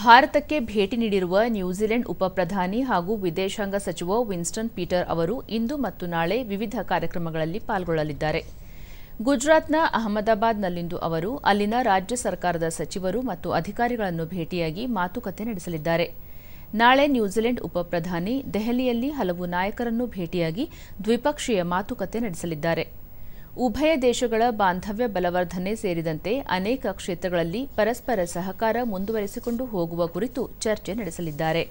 ಭಾರತಕ್ಕೆ ಭೇಟಿ ನೀಡಿರುವ ನ್ಯೂಜಿಲೆಂಡ್ ಉಪಪ್ರಧಾನಿ ಹಾಗೂ ವಿದೇಶಾಂಗ ಸಚಿವ ವಿನ್ಸ್ಟನ್ ಪೀಟರ್ ಅವರು ಇಂದು ಮತ್ತು ನಾಳೆ ವಿವಿಧ ಕಾರ್ಯಕ್ರಮಗಳಲ್ಲಿ ಪಾಲ್ಗೊಳ್ಳಲಿದ್ದಾರೆ ಗುಜರಾತ್ನ ಅಹಮದಾಬಾದ್ನಲ್ಲಿಂದು ಅವರು ಅಲ್ಲಿನ ರಾಜ್ಯ ಸರ್ಕಾರದ ಸಚಿವರು ಮತ್ತು ಅಧಿಕಾರಿಗಳನ್ನು ಭೇಟಿಯಾಗಿ ಮಾತುಕತೆ ನಡೆಸಲಿದ್ದಾರೆ ನಾಳೆ ನ್ಯೂಜಿಲೆಂಡ್ ಉಪಪ್ರಧಾನಿ ದೆಹಲಿಯಲ್ಲಿ ಹಲವು ನಾಯಕರನ್ನು ಭೇಟಿಯಾಗಿ ದ್ವಿಪಕ್ಷೀಯ ಮಾತುಕತೆ ನಡೆಸಲಿದ್ದಾರೆ ಉಭಯ ದೇಶಗಳ ಬಾಂಧವ್ಯ ಬಲವರ್ಧನೆ ಸೇರಿದಂತೆ ಅನೇಕ ಕ್ಷೇತ್ರಗಳಲ್ಲಿ ಪರಸ್ಪರ ಸಹಕಾರ ಮುಂದುವರೆಸಿಕೊಂಡು ಹೋಗುವ ಕುರಿತು ಚರ್ಚೆ ನಡೆಸಲಿದ್ದಾರೆ